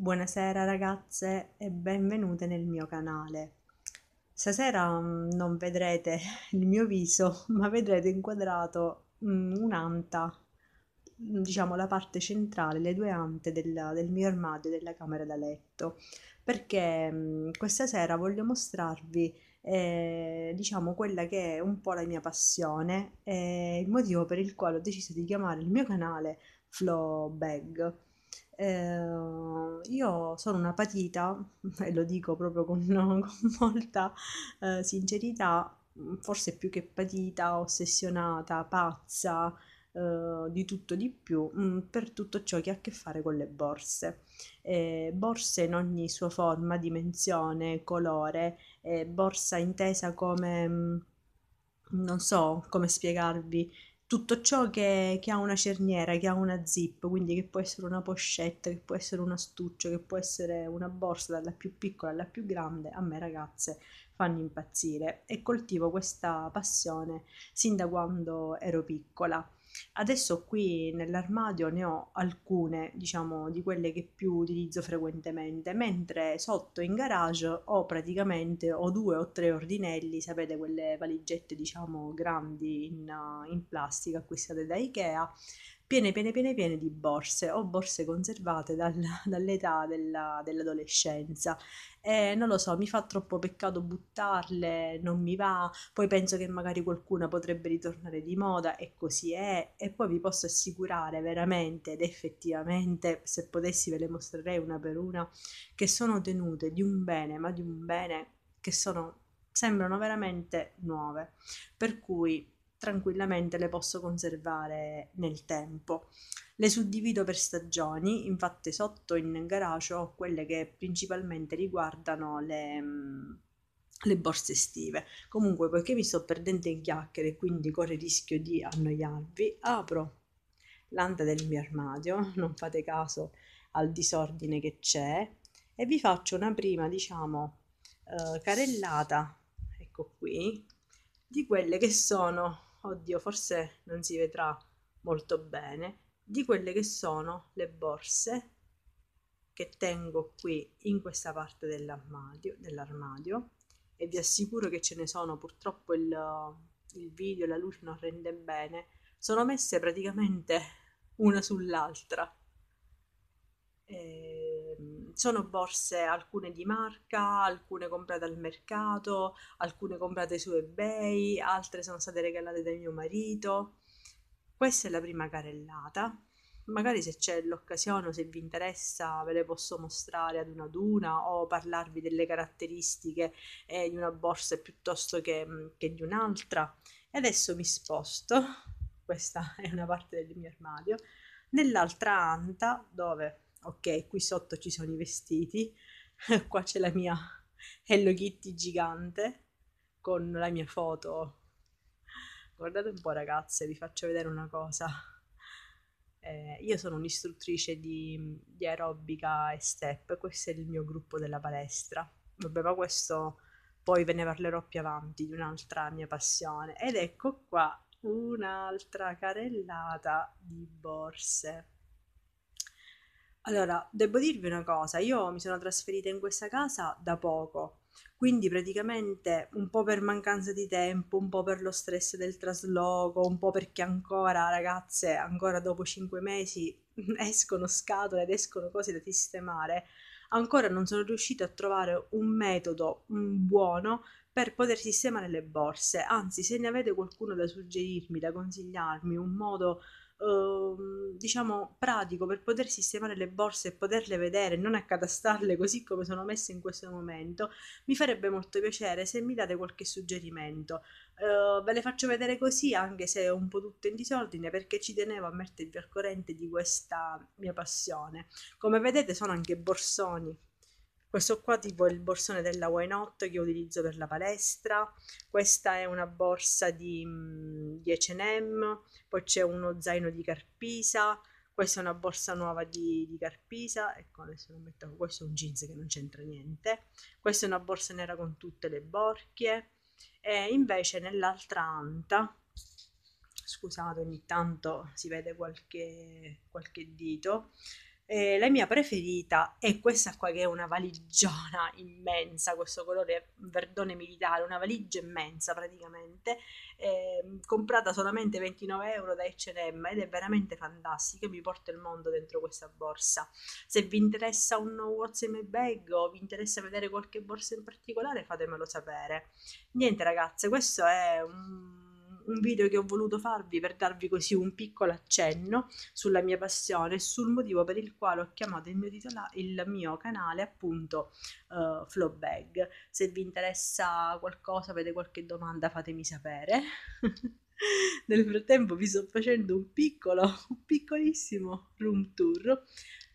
Buonasera ragazze e benvenute nel mio canale. Stasera mm, non vedrete il mio viso, ma vedrete inquadrato mm, un'anta, diciamo la parte centrale, le due ante del, del mio armadio della camera da letto, perché mm, questa sera voglio mostrarvi eh, diciamo quella che è un po' la mia passione e eh, il motivo per il quale ho deciso di chiamare il mio canale Flow Bag eh, io sono una patita, e lo dico proprio con, con molta eh, sincerità, mm, forse più che patita, ossessionata, pazza, eh, di tutto di più, mh, mm, per tutto ciò che ha a che fare con le borse. Eh, borse in ogni sua forma, dimensione, colore, eh, borsa intesa come... Mh, mm, non so come spiegarvi, tutto ciò che, che, ha una cerniera, che ha una zip, quindi che può essere una pochette, che può essere un astuccio, che può essere una borsa dalla più piccola alla più grande, a me ragazze fanno impazzire e coltivo questa passione sin da quando ero piccola. Adesso qui nell'armadio ne ho alcune, diciamo, di quelle che più utilizzo frequentemente, mentre sotto in garage ho praticamente o due o tre ordinelli, sapete quelle valigette, diciamo, grandi in, in plastica acquistate da Ikea, piene piene piene piene di borse o borse conservate dal, dall'età della, dell'adolescenza. Eh, non lo so, mi fa troppo peccato buttarle, non mi va, poi penso che magari qualcuna potrebbe ritornare di moda e così è e poi vi posso assicurare veramente ed effettivamente, se potessi ve le mostrerei una per una, che sono tenute di un bene, ma di un bene che sono sembrano veramente nuove. Per cui tranquillamente le posso conservare nel tempo. Le suddivido per stagioni, infatti sotto in garage ho quelle che principalmente riguardano le, mm, le borse estive. Comunque, poiché mi sto perdendo in chiacchiere e quindi corre il rischio di annoiarvi, apro l'anta del mio armadio, non fate caso al disordine che c'è, e vi faccio una prima, diciamo, eh, carellata, ecco qui, di quelle che sono oddio, forse non si vedrà molto bene, di quelle che sono le borse che tengo qui in questa parte dell'armadio, dell'armadio e vi assicuro che ce ne sono, purtroppo il, il video, la luce non rende bene, sono messe praticamente una sull'altra. E sono borse alcune di marca, alcune comprate al mercato, alcune comprate su eBay, altre sono state regalate da mio marito. Questa è la prima carellata. Magari se c'è l'occasione o se vi interessa ve le posso mostrare ad una ad una o parlarvi delle caratteristiche eh, di una borsa piuttosto che, mm, che di un'altra. E adesso mi sposto, questa è una parte del mio armadio, nell'altra anta dove ok, qui sotto ci sono i vestiti, qua c'è la mia Hello Kitty gigante con la mia foto. Guardate un po' ragazze, vi faccio vedere una cosa. Eh, io sono un'istruttrice di, di aerobica e step, questo è il mio gruppo della palestra. Vabbè, ma questo poi ve ne parlerò più avanti di un'altra mia passione. Ed ecco qua un'altra carellata di borse. Allora, devo dirvi una cosa, io mi sono trasferita in questa casa da poco, quindi praticamente un po' per mancanza di tempo, un po' per lo stress del trasloco, un po' perché ancora, ragazze, ancora dopo cinque mesi escono scatole ed escono cose da sistemare, ancora non sono riuscita a trovare un metodo buono per poter sistemare le borse. Anzi, se ne avete qualcuno da suggerirmi, da consigliarmi, un modo Ehm, diciamo pratico per poter sistemare le borse e poterle vedere, e non accatastarle così come sono messe in questo momento, mi farebbe molto piacere se mi date qualche suggerimento. Eh, ve le faccio vedere così anche se è un po' tutto in disordine perché ci tenevo a mettervi al corrente di questa mia passione. Come vedete sono anche borsoni questo qua tipo il borsone della Why Not che utilizzo per la palestra, questa è una borsa di, mm, di H&M, poi c'è uno zaino di Carpisa, questa è una borsa nuova di, di Carpisa, ecco adesso lo metto, questo è un jeans che non c'entra niente, questa è una borsa nera con tutte le borchie, e invece nell'altra anta, scusate ogni tanto si vede qualche, qualche dito, eh, la mia preferita è questa qua che è una valigiona immensa, questo colore verdone militare, una valigia immensa praticamente, eh, comprata solamente 29 euro da H&M ed è veramente fantastica, mi porta il mondo dentro questa borsa. Se vi interessa un What's in my bag o vi interessa vedere qualche borsa in particolare fatemelo sapere. Niente ragazze, questo è un un video che ho voluto farvi per darvi così un piccolo accenno sulla mia passione e sul motivo per il quale ho chiamato il mio, titola- il mio canale appunto uh, eh, Flowbag. Se vi interessa qualcosa, avete qualche domanda, fatemi sapere. Nel frattempo vi sto facendo un piccolo, un piccolissimo room tour.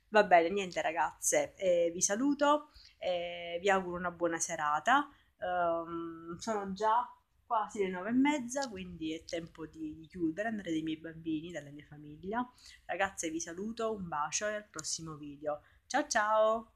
Va bene, niente ragazze, eh, vi saluto, e eh, vi auguro una buona serata. Um, sono già quasi le nove e mezza, quindi è tempo di chiudere, andare dai miei bambini, dalla mia famiglia. Ragazze vi saluto, un bacio e al prossimo video. Ciao ciao!